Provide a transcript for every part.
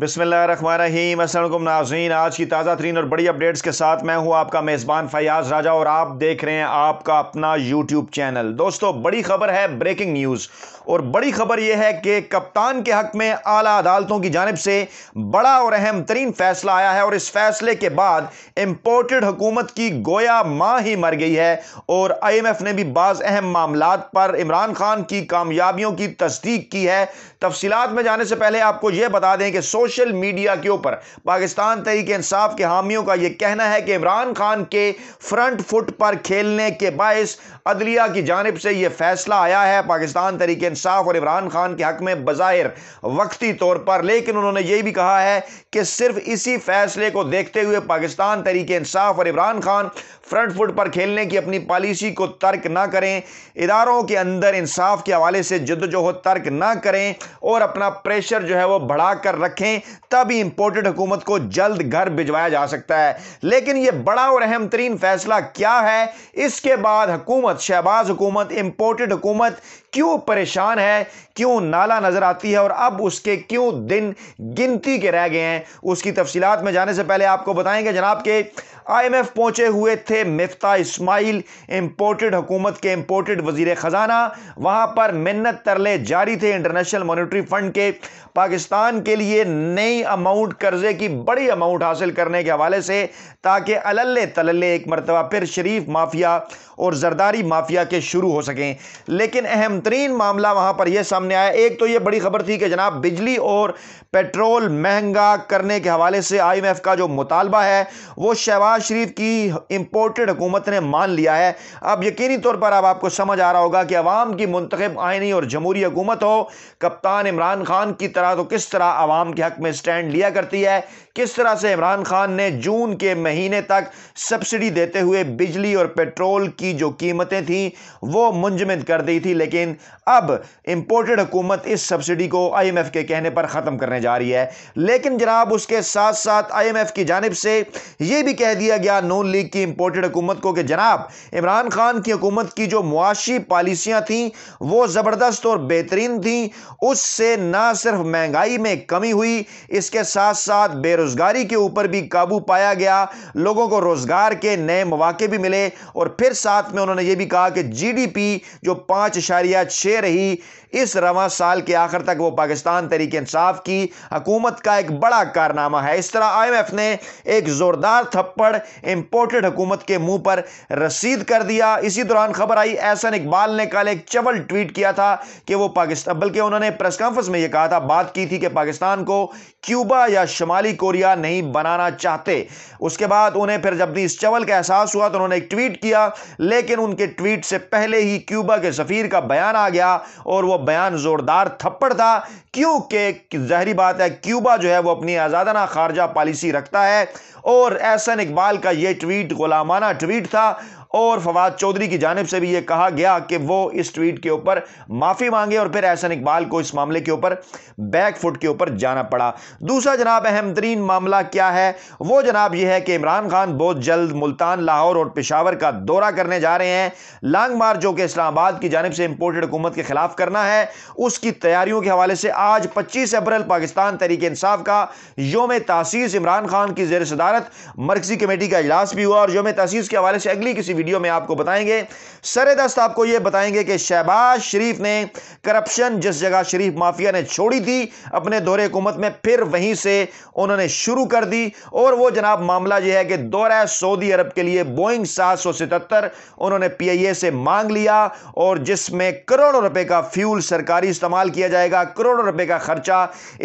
बिसमीम असलम नाजीन आज की ताज़ा तरीन और बड़ी अपडेट्स के साथ मैं हूं आपका मेज़बान फयाज राजा और आप देख रहे हैं आपका अपना यूट्यूब चैनल दोस्तों बड़ी खबर है ब्रेकिंग न्यूज़ और बड़ी खबर यह है कि कप्तान के हक में आला अदालतों की जानब से बड़ा और अहम तरीन फैसला आया है और इस फैसले के बाद इम्पोर्टेड हुकूमत की गोया माँ ही मर गई है और आई एम एफ ने भी बाज़ अहम मामला पर इमरान खान की कामयाबियों की तस्दीक की है तफसीत में जाने से पहले आपको यह बता दें कि सो सोशल मीडिया के ऊपर पाकिस्तान तहरीक इंसाफ के हामियों का यह कहना है कि इमरान खान के फ्रंट फुट पर खेलने के बायस अदलिया की जानब से यह फैसला आया है पाकिस्तान तरीके इंसाफ और इमरान खान के हक में बाहर वक्ती तौर पर लेकिन उन्होंने यह भी कहा है कि सिर्फ इसी फैसले को देखते हुए पाकिस्तान तरीके इंसाफ और इमरान खान फ्रंट फुट पर खेलने की अपनी पॉलिसी को तर्क ना करें इदारों के अंदर इंसाफ के हवाले से जदोजहद तर्क ना करें और अपना प्रेशर जो है वो बढ़ा कर रखें तभी इंपोर्टेड हुकूमत को जल्द घर भिजवाया जा सकता है लेकिन ये बड़ा और अहम तरीन फैसला क्या है इसके बाद हुकूमत शहबाज हुकूमत इंपोर्टेड हुकूमत क्यों परेशान है क्यों नाला नज़र आती है और अब उसके क्यों दिन गिनती के रह गए हैं उसकी तफसीत में जाने से पहले आपको बताएंगे जनाब के आईएमएफ पहुंचे हुए थे मिफ्ता इस्माइल इम्पोर्टेड हुकूमत के इम्पोर्टेड वजीर ख़जाना वहां पर मिन्नत तरले जारी थे इंटरनेशनल मॉनिटरी फंड के पाकिस्तान के लिए नई अमाउंट कर्जे की बड़ी अमाउंट हासिल करने के हवाले से ताकि अलल्ले तलल्ले एक मरतबा फिर शरीफ माफिया और जरदारी माफिया के शुरू हो सकें लेकिन अहम बेहतरीन मामला वहाँ पर यह सामने आया एक तो ये बड़ी खबर थी कि जनाब बिजली और पेट्रोल महंगा करने के हवाले से आईएमएफ का जो मुतालबा है वो शहबाज शरीफ की इम्पोर्टेड हुकूमत ने मान लिया है अब यकीनी तौर पर अब आपको समझ आ रहा होगा कि अवाम की मंतखब आइनी और जमहूरी हुकूमत हो कप्तान इमरान खान की तरह तो किस तरह आवाम के हक में स्टैंड लिया करती है किस तरह से इमरान खान ने जून के महीने तक सब्सिडी देते हुए बिजली और पेट्रोल की जो कीमतें थी वो मुंजमद कर दी थी लेकिन अब इम्पोर्टेड हुकूमत इस सब्सिडी को आई एम एफ़ के कहने पर ख़त्म करने जा रही है लेकिन जनाब उसके साथ साथ आई एम एफ़ की जानब से ये भी कह दिया गया नून लीग की इम्पोर्टेड हुकूमत को कि जनाब इमरान खान की हुकूमत की जो मुआशी पॉलिसियाँ थीं वो ज़बरदस्त और बेहतरीन थीं उससे ना सिर्फ महंगाई में कमी हुई इसके साथ साथ बेरोज़गार बेरोजगारी के ऊपर भी काबू पाया गया लोगों को रोजगार के नए मौके भी मिले और फिर साथ में उन्होंने ये भी कहा कि जीडीपी जो पाँच इशारिया छः रही इस रवा साल के आखिर तक वो पाकिस्तान तरीके इंसाफ की हकूमत का एक बड़ा कारनामा है इस तरह आईएमएफ ने एक जोरदार थप्पड़ इंपोर्टेड हुकूमत के मुंह पर रसीद कर दिया इसी दौरान खबर आई एहसन इकबाल ने कल एक चवल ट्वीट किया था कि वो पाकिस्तान बल्कि उन्होंने प्रेस कॉन्फ्रेंस में यह कहा था बात की थी कि पाकिस्तान को क्यूबा या शुमाली को कोरिया नहीं बनाना चाहते उसके बाद उन्हें फिर जब इस चवल का एहसास हुआ तो उन्होंने एक ट्वीट किया लेकिन उनके ट्वीट से पहले ही क्यूबा के सफ़ीर का बयान आ गया और वह बयान ज़ोरदार थप्पड़ था क्योंकि जहरी बात है क्यूबा जो है वह अपनी आज़ादाना खारजा पॉलिसी रखता है और एहसन इकबाल का यह ट्वीट गुलामाना ट्वीट था और फवाद चौधरी की जानब से भी यह कहा गया कि वो इस ट्वीट के ऊपर माफ़ी मांगे और फिर एहसन इकबाल को इस मामले के ऊपर बैक फुट के ऊपर जाना पड़ा दूसरा जनाब अहम तरीन मामला क्या है वो जनाब यह है कि इमरान खान बहुत जल्द मुल्तान लाहौर और पिशावर का दौरा करने जा रहे हैं लांग मार्च जो कि इस्लामाबाद की जानब से इंपोर्टेड हुकूमत के खिलाफ करना है उसकी तैयारियों के हवाले से आज पच्चीस अप्रैल पाकिस्तान तरीके इंसाफ का योम तासीस इमरान खान की जेर सदारत मरकजी कमेटी का अजलास भी हुआ और योम तासीस के हवाले से अगली किसी वीडियो में आपको बताएंगे सर दस्त आपको यह बताएंगे कि शहबाज शरीफ ने करप्शन जिस जगह शरीफ माफिया ने छोड़ी थी अपने दौरे हुकूमत में फिर वहीं से उन्होंने शुरू कर दी और वो जनाब मामला यह है कि दौरा सऊदी अरब के लिए बोइंग सात सौ सतहत्तर उन्होंने पी आई ए से मांग लिया और जिसमें करोड़ों रुपए का फ्यूल सरकारी इस्तेमाल किया जाएगा करोड़ों रुपए का खर्चा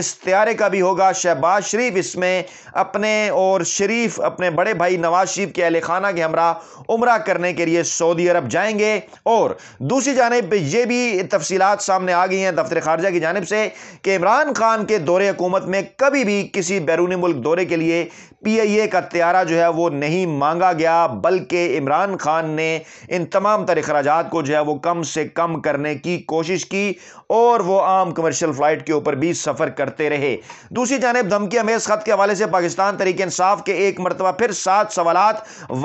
इस त्यारे का भी होगा शहबाज शरीफ इसमें अपने और शरीफ अपने बड़े भाई नवाज शरीफ के अहल खाना के हमरा उम्र करने के लिए सऊदी अरब जाएंगे और दूसरी जानब ये भी तफसीत सामने आ गई हैं दफ्तर खारजा की जानब से कि इमरान खान के दौरे हुकूमत में कभी भी किसी बैरूनी मुल्क दौरे के लिए पी आई ए का त्यारा जो है वो नहीं मांगा गया बल्कि इमरान खान ने इन तमाम तर अखराज को जो है वो कम से कम करने की कोशिश की और वो आम कमर्शियल फ़्लाइट के ऊपर भी सफ़र करते रहे दूसरी जानब धमकी अमेज खत के हवाले से पाकिस्तान तरीके इंसाफ के एक मरतबा फिर सात सवाल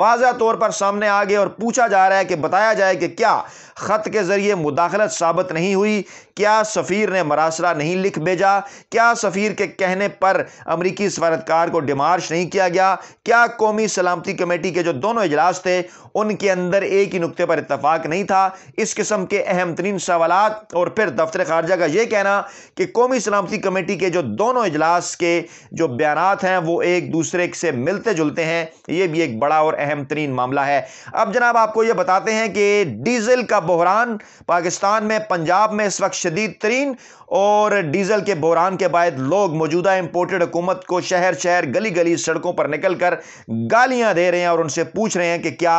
वाजह तौर पर सामने आ आगे और पूछा जा रहा है कि बताया जाए कि क्या ख़त के ज़रिए मुदाखलत साबित नहीं हुई क्या सफ़ीर ने मरासरा नहीं लिख भेजा क्या सफ़ीर के कहने पर अमरीकी सफारतकार को डिमार्श नहीं किया गया क्या कौमी सलामती कमेटी के जो दोनों इजलास थे उनके अंदर एक ही नुकते पर इतफाक नहीं था इस किस्म के अहम तरीन सवाल और फिर दफ्तर खारजा का यह कहना कि कौमी सलामती कमेटी के जो दोनों इजलास के जो बयान हैं वो एक दूसरे से मिलते जुलते हैं यह भी एक बड़ा और अहम तरीन मामला है अब जनाब आपको यह बताते हैं कि डीजल का बहरान पाकिस्तान में पंजाब में इस वक्त शदीद तरीन और डीजल के बहरान के बाद लोग मौजूदा इम्पोर्टेड हुकूमत को शहर शहर गली गली सड़कों पर निकल कर गालियां दे रहे हैं और उनसे पूछ रहे हैं कि क्या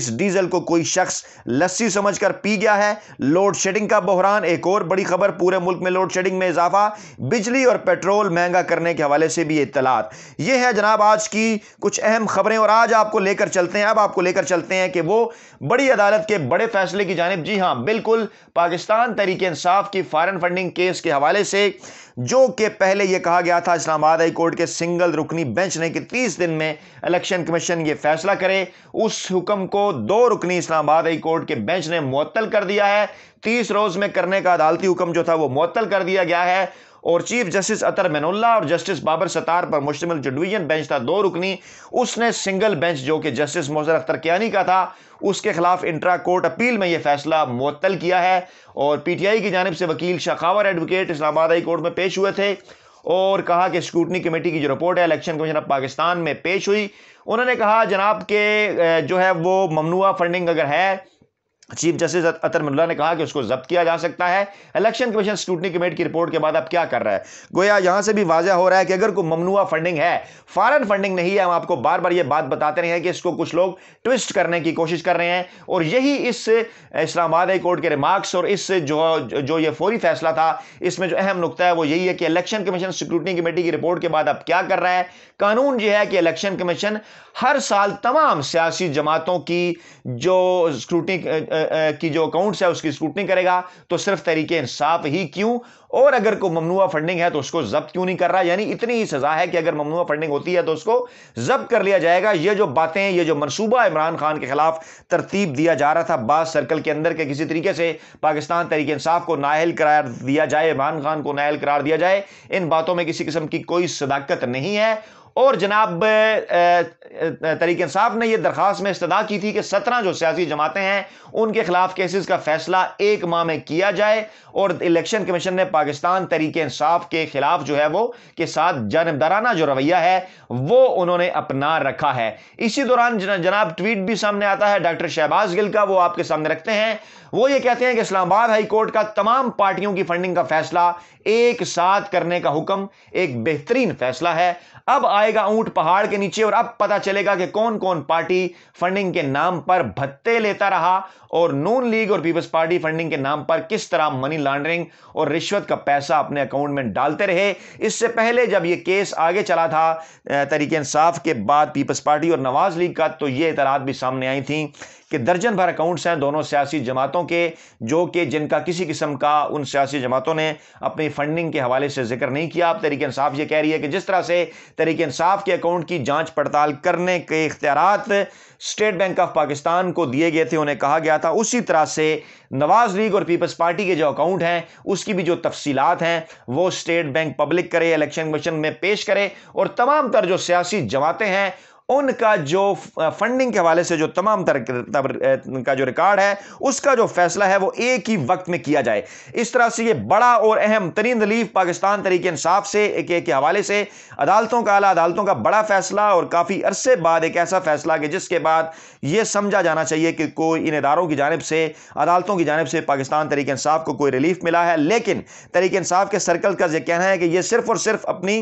इस डीजल को कोई शख्स लस्सी समझ कर पी गया है लोड शेडिंग का बहरान एक और बड़ी खबर पूरे मुल्क में लोड शेडिंग में इजाफा बिजली और पेट्रोल महंगा करने के हवाले से भी इतलात यह है जनाब आज की कुछ अहम खबरें और आज आपको लेकर चलते हैं अब आपको लेकर चलते हैं हैं कि वो बड़ी अदालत के बड़े फैसले की जानब जी हाँ बिल्कुल पाकिस्तान तरीके इंसाफ की फॉरन फंडिंग केस के हवाले से जो कि पहले यह कहा गया था इस्लामाबाद हाई कोर्ट के सिंगल रुकनी बेंच ने कि तीस दिन में इलेक्शन कमीशन ये फैसला करे उस हुक्म को दो रुकनी इस्लामाबाद हाई कोर्ट के बेंच ने मुअत्तल कर दिया है तीस रोज़ में करने का अदालती हुक्म जो था वो मुअत्तल कर दिया गया है और चीफ जस्टिस अतर मेनुल्ला और जस्टिस बाबर सतार पर मुश्तमिल जो डिवीजन बेंच था दो रुकनी उसने सिंगल बेंच जो कि जस्टिस मोजर अख्तर कियानी का था उसके खिलाफ इंट्रा कोर्ट अपील में यह फैसला मुअत्तल किया है और पी टी आई की जानब से वकील शखावर एडवोकेट इस्लामाबाद हाई कोर्ट में पेश हुए थे और कहा कि स्क्रूटनी कमेटी की जो रिपोर्ट है इलेक्शन कमीशन ऑफ पाकिस्तान में पेश हुई उन्होंने कहा जनाब के जो है वो ममनुआ फंडिंग अगर है चीफ जस्टिस अतर मुल्ला ने कहा कि उसको जब्त किया जा सकता है इलेक्शन कमीशन स्क्रूटनी कमेटी की रिपोर्ट के बाद अब क्या कर रहा है गोया यहां से भी वाजह हो रहा है कि अगर कोई ममनुआ फंडिंग है फॉरन फंडिंग नहीं है हम आपको बार बार ये बात बताते रहे हैं कि इसको कुछ लोग ट्विस्ट करने की कोशिश कर रहे हैं और यही इस इस्लामाबाद हाई कोर्ट के रिमार्क्स और इस जो जो ये फौरी फैसला था इसमें जो अहम नुकता है वो यही है कि इलेक्शन कमीशन स्क्रूटनी कमेटी की रिपोर्ट के बाद अब क्या कर रहा है कानून यह है कि इलेक्शन कमीशन हर साल तमाम सियासी जमातों की जो स्क्रूटनी की जो अकाउंट है उसकी स्क्रूटनी करेगा तो सिर्फ तरीके इंसाफ ही क्यों और अगर कोई ममनुआ फंडिंग है तो उसको जब्त क्यों नहीं कर रहा यानी इतनी ही सजा है कि अगर ममनुआ फंडिंग होती है तो उसको जब्त कर लिया जाएगा ये जो बातें ये जो मनसूबा इमरान खान के खिलाफ तरतीब दिया जा रहा था बाज सर्कल के अंदर के किसी तरीके से पाकिस्तान तरीके इंसाफ को नाहल करार दिया जाए इमरान खान को नाहल करार दिया जाए इन बातों में किसी किस्म की कोई सदाकत नहीं है और जनाब तरीक इंसाफ ने यह दरख्वास्त में इस्तः की थी कि सत्रह जो सियासी जमातें हैं उनके खिलाफ केसेस का फैसला एक माह में किया जाए और इलेक्शन कमीशन ने पाकिस्तान तरीक इंसाफ के खिलाफ जो है वो के साथ जानबदाराना जो रवैया है वो उन्होंने अपना रखा है इसी दौरान जनाब ट्वीट भी सामने आता है डॉक्टर शहबाज गिल का वो आपके सामने रखते हैं वो ये कहते हैं कि इस्लामाबाद हाई कोर्ट का तमाम पार्टियों की फंडिंग का फैसला एक साथ करने का हुक्म एक बेहतरीन फैसला है अब आएगा ऊंट पहाड़ के नीचे और अब पता चलेगा कि कौन कौन पार्टी फंडिंग के नाम पर भत्ते लेता रहा और नून लीग और पीपल्स पार्टी फंडिंग के नाम पर किस तरह मनी लॉन्ड्रिंग और रिश्वत का पैसा अपने अकाउंट में डालते रहे इससे पहले जब यह केस आगे चला था तरीके इंसाफ के बाद पीपल्स पार्टी और नवाज लीग का तो ये इतरात भी सामने आई थी कि दर्जन भर अकाउंट्स हैं दोनों सियासी जमातों के जो कि जिनका किसी किस्म का उन सियासी जमातों ने अपनी फंडिंग के हवाले से जिक्र नहीं किया अब तरीके इंसाफ ये कह रही है कि जिस तरह से तरीके इंसाफ के अकाउंट की जाँच पड़ताल करने के इख्तियार स्टेट बैंक ऑफ पाकिस्तान को दिए गए थे उन्हें कहा गया था उसी तरह से नवाज लीग और पीपल्स पार्टी के जो अकाउंट हैं उसकी भी जो तफसीलात हैं वो स्टेट बैंक पब्लिक करे इलेक्शन कमीशन में पेश करे और तमाम तर जो सियासी जमातें हैं उनका जो फंडिंग के हवाले से जो तमाम का जो रिकॉर्ड है उसका जो फैसला है वो एक ही वक्त में किया जाए इस तरह से ये बड़ा और अहम तरीन रिलीफ पाकिस्तान तरीके इंसाफ से एक के हवाले से अदालतों का आला अदालतों का बड़ा फैसला और काफ़ी अरसे बाद एक ऐसा फैसला कि जिसके बाद ये समझा जाना चाहिए कि कोई इन इदारों की जानब से अदालतों की जानब से पाकिस्तान तरीके इंसाफ को कोई रिलीफ मिला है लेकिन तरीके इंसाफ के सर्कल का यह कहना है कि यह सिर्फ और सिर्फ अपनी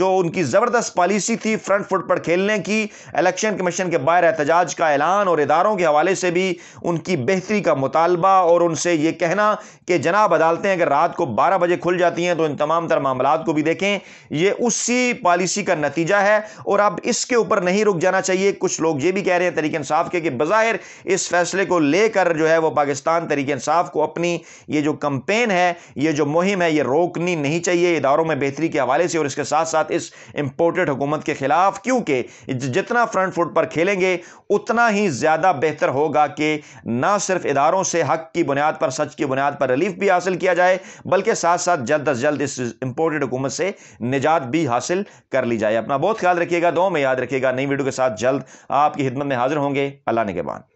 जो उनकी ज़बरदस्त पॉलिसी थी फ्रंट फुट पर खेलने मिलने की इलेक्शन कमीशन के बाहर एहतजाज का ऐलान और इदारों के हवाले से भी उनकी बेहतरी का मुतालबा और उनसे ये कहना कि जनाब अदालतें अगर रात को बारह बजे खुल जाती हैं तो इन तमाम तर मामला को भी देखें ये उसी पॉलिसी का नतीजा है और अब इसके ऊपर नहीं रुक जाना चाहिए कुछ लोग ये भी कह रहे हैं तरीके इंसाफ के कि बज़ाहिर इस फैसले को लेकर जो है वो पाकिस्तान तरीके इंसाफ को अपनी ये जो कंपेन है ये जो मुहिम है ये रोकनी नहीं चाहिए इदारों में बेहतरी के हवाले से और इसके साथ साथ इस इम्पोर्टेड हुकूमत के खिलाफ क्योंकि जितना फ्रंट फुट पर खेलेंगे उतना ही ज़्यादा बेहतर होगा कि ना सिर्फ इदारों से हक की बुनियाद पर सच की बुनियाद पर रिलीफ भी हासिल किया जाए बल्कि साथ साथ जल्द अज जल्द इस इंपोर्टेड हुकूमत से निजात भी हासिल कर ली जाए अपना बहुत ख्याल रखिएगा दो में याद रखिएगा नई वीडियो के साथ जल्द आपकी खिदमत में हाजिर होंगे अल्लाह ने के बाद